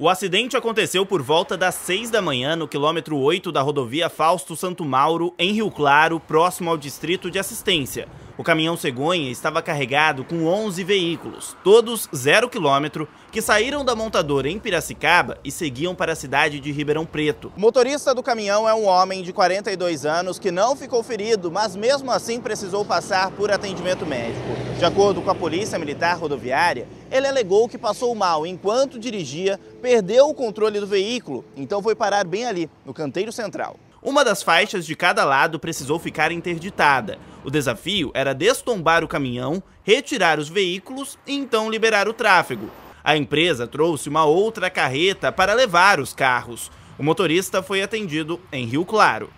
O acidente aconteceu por volta das 6 da manhã no quilômetro 8 da rodovia Fausto Santo Mauro, em Rio Claro, próximo ao distrito de assistência. O caminhão cegonha estava carregado com 11 veículos, todos zero quilômetro, que saíram da montadora em Piracicaba e seguiam para a cidade de Ribeirão Preto. O motorista do caminhão é um homem de 42 anos que não ficou ferido, mas mesmo assim precisou passar por atendimento médico. De acordo com a Polícia Militar Rodoviária, ele alegou que passou mal enquanto dirigia, perdeu o controle do veículo, então foi parar bem ali, no canteiro central. Uma das faixas de cada lado precisou ficar interditada. O desafio era destombar o caminhão, retirar os veículos e então liberar o tráfego. A empresa trouxe uma outra carreta para levar os carros. O motorista foi atendido em Rio Claro.